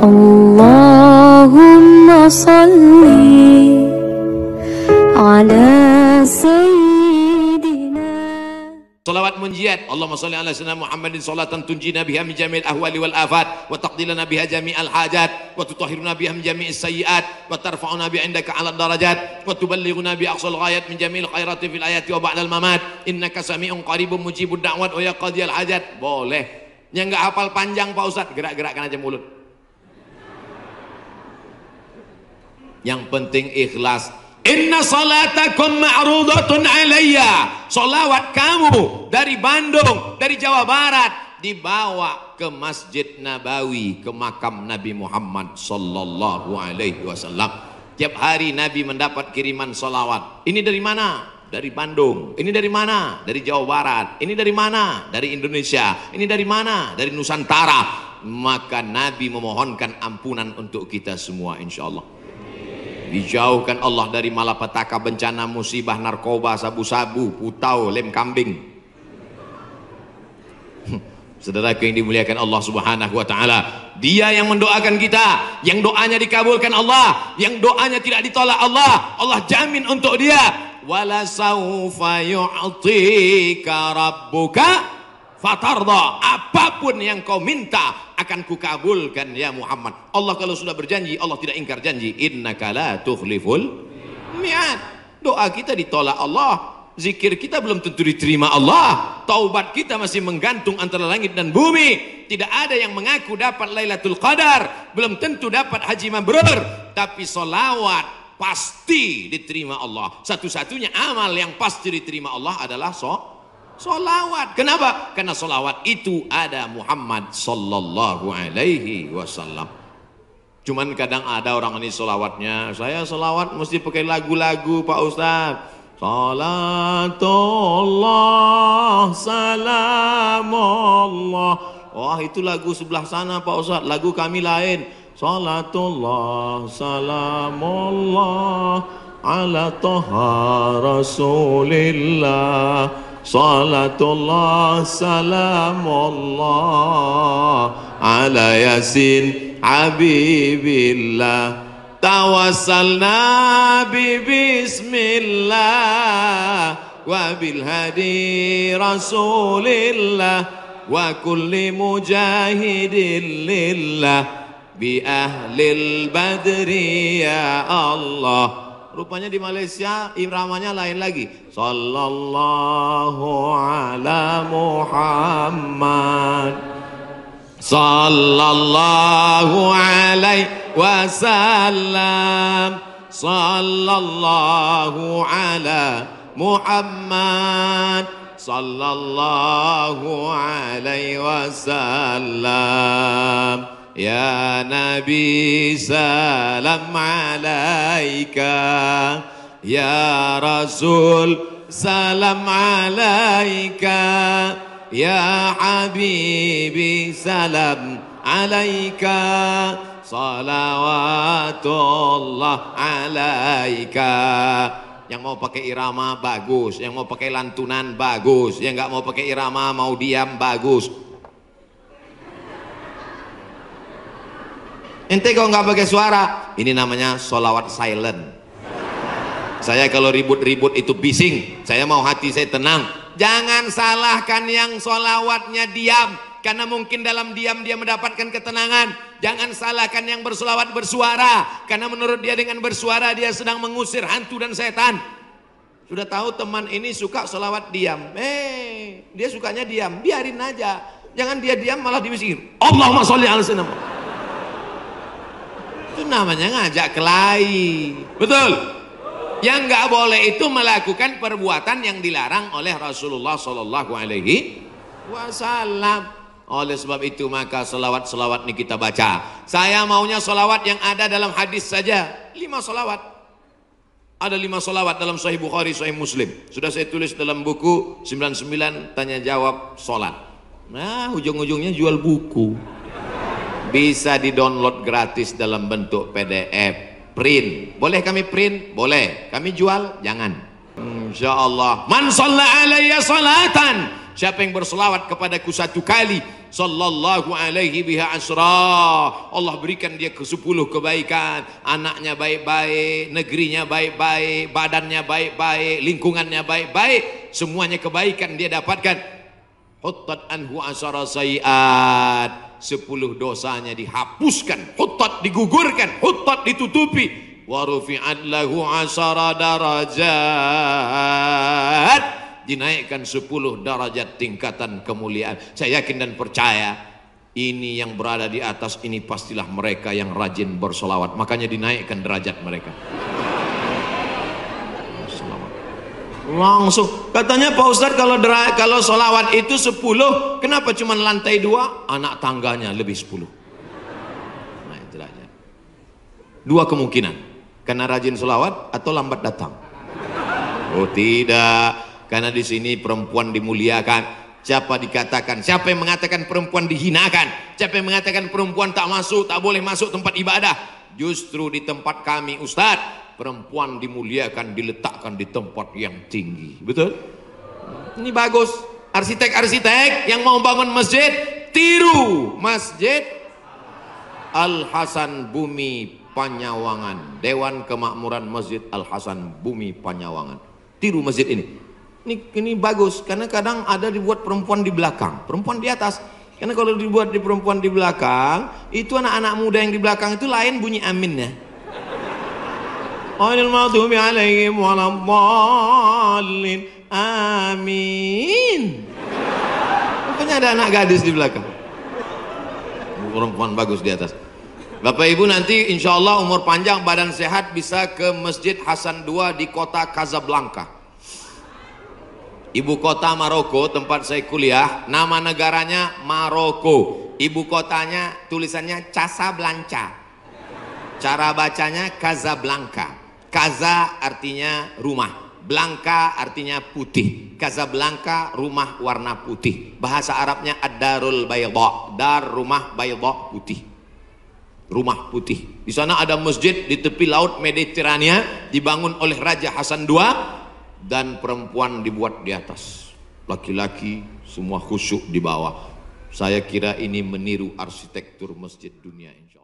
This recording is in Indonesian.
Allahumma salli ala sayyidina Salawat munjiat Allahumma salli ala sayyidina Muhammadin salatan tunjina biha min jami'il ahwali wal afat wa taqdilana biha jami'al hajat wa tutahhiruna biha min jami'is sayyiat wa tarfa'una bi 'indaka 'ala darajat wa tuballighuna bi aqsal ghayat min jami'il khairati fil ayati wa ba'dal mamat innaka sami'un qaribun mujibud da'wat wa ya hajat boleh yang enggak hafal panjang Pak Ustaz gerak-gerakkan aja mulut Yang penting ikhlas. Inna salatakum ma'rudatun alayya. Solawat kamu dari Bandung, dari Jawa Barat dibawa ke Masjid Nabawi, ke makam Nabi Muhammad sallallahu alaihi wasallam. Tiap hari Nabi mendapat kiriman solawat. Ini dari mana? Dari Bandung. Ini dari mana? Dari Jawa Barat. Ini dari mana? Dari Indonesia. Ini dari mana? Dari Nusantara. Maka Nabi memohonkan ampunan untuk kita semua insya Allah dijauhkan Allah dari malapetaka bencana musibah narkoba sabu-sabu putau lem kambing hmm. saudaraku yang dimuliakan Allah subhanahu wa ta'ala dia yang mendoakan kita yang doanya dikabulkan Allah yang doanya tidak ditolak Allah Allah jamin untuk dia wala saufa yu'tika rabbuka fatarda apapun yang kau minta akan kukabulkan ya Muhammad. Allah kalau sudah berjanji, Allah tidak ingkar janji. Innaka la tukhliful mi'ad. Doa kita ditolak Allah, zikir kita belum tentu diterima Allah. Taubat kita masih menggantung antara langit dan bumi. Tidak ada yang mengaku dapat Lailatul Qadar, belum tentu dapat haji mabrur, tapi solawat pasti diterima Allah. Satu-satunya amal yang pasti diterima Allah adalah so Solawat. Kenapa? Karena solawat itu ada Muhammad Sallallahu Alaihi Wasallam. Cuman kadang ada orang ini solawatnya. Saya solawat mesti pakai lagu-lagu Pak Ustadz. Salatullah, salamullah. Wah itu lagu sebelah sana Pak Ustaz Lagu kami lain. Salatullah, salamullah. Ala toha rasulillah. صلاة الله سلام الله على ياسين حبيب الله توسلنا ببسم الله وبالهدي رسول الله وكل مجاهد لله بأهل البدر يا الله Rupanya di Malaysia iramanya lain lagi. Sallallahu ala Muhammad. Sallallahu alaihi wasallam. Sallallahu ala Muhammad. Sallallahu alaihi wasallam. يا نبي سلام عليك يا رسول سلام عليك يا حبيبي سلام عليك صلوات الله عليك Yang mau pakai irama bagus, yang mau pakai lantunan bagus, yang enggak mau pakai irama mau diam bagus, Ente kok nggak pakai suara, ini namanya solawat silent. Saya kalau ribut-ribut itu bising, saya mau hati saya tenang. Jangan salahkan yang solawatnya diam, karena mungkin dalam diam dia mendapatkan ketenangan. Jangan salahkan yang bersolawat bersuara, karena menurut dia dengan bersuara dia sedang mengusir hantu dan setan. Sudah tahu teman ini suka solawat diam, eh dia sukanya diam, biarin aja. Jangan dia diam malah dibisikin. Allahumma sholli ala sayyidina namanya ngajak kelahi. Betul? Yang nggak boleh itu melakukan perbuatan yang dilarang oleh Rasulullah Shallallahu Alaihi Wasallam. Oleh sebab itu maka selawat-selawat ini kita baca. Saya maunya selawat yang ada dalam hadis saja. Lima selawat. Ada lima selawat dalam Sahih Bukhari, Sahih Muslim. Sudah saya tulis dalam buku 99 tanya jawab solat. Nah ujung-ujungnya jual buku. bisa di-download gratis dalam bentuk PDF print. Boleh kami print? Boleh. Kami jual? Jangan. Insyaallah. Man shalla alayya salatan. Siapa yang berselawat kepadaku satu kali sallallahu alaihi biha asra. Allah berikan dia ke sepuluh kebaikan. Anaknya baik-baik, negerinya baik-baik, badannya baik-baik, lingkungannya baik-baik, semuanya kebaikan dia dapatkan. Hutat anhu asara sayiat. Sepuluh dosanya dihapuskan. hutat digugurkan. hutat ditutupi. Warufi'at lahu asara darajat. Dinaikkan sepuluh darajat tingkatan kemuliaan. Saya yakin dan percaya. Ini yang berada di atas ini pastilah mereka yang rajin bersolawat. Makanya dinaikkan derajat mereka. Langsung. Katanya Pak Ustadz kalau derai, kalau solawat itu 10, kenapa cuma lantai dua? Anak tangganya lebih 10. Nah itulah aja. Dua kemungkinan. Karena rajin solawat atau lambat datang. Oh tidak. Karena di sini perempuan dimuliakan. Siapa dikatakan? Siapa yang mengatakan perempuan dihinakan? Siapa yang mengatakan perempuan tak masuk, tak boleh masuk tempat ibadah? Justru di tempat kami, Ustadz, perempuan dimuliakan diletakkan di tempat yang tinggi betul ini bagus arsitek-arsitek yang mau bangun masjid tiru masjid Al Hasan Bumi Panyawangan Dewan Kemakmuran Masjid Al Hasan Bumi Panyawangan tiru masjid ini ini ini bagus karena kadang ada dibuat perempuan di belakang perempuan di atas karena kalau dibuat di perempuan di belakang itu anak-anak muda yang di belakang itu lain bunyi aminnya غير المغضوب عليهم ولا الضالين amin rupanya ada anak gadis di belakang perempuan bagus di atas Bapak Ibu nanti insya Allah umur panjang badan sehat bisa ke Masjid Hasan II di kota Casablanca Ibu kota Maroko tempat saya kuliah nama negaranya Maroko Ibu kotanya tulisannya Casablanca cara bacanya Casablanca Kaza artinya rumah, Blanka artinya putih. Kaza Blanka rumah warna putih. Bahasa Arabnya Ad-Darul Bayda. Dar rumah Bayda putih. Rumah putih. Di sana ada masjid di tepi laut Mediterania dibangun oleh Raja Hasan II dan perempuan dibuat di atas. Laki-laki semua khusyuk di bawah. Saya kira ini meniru arsitektur masjid dunia insya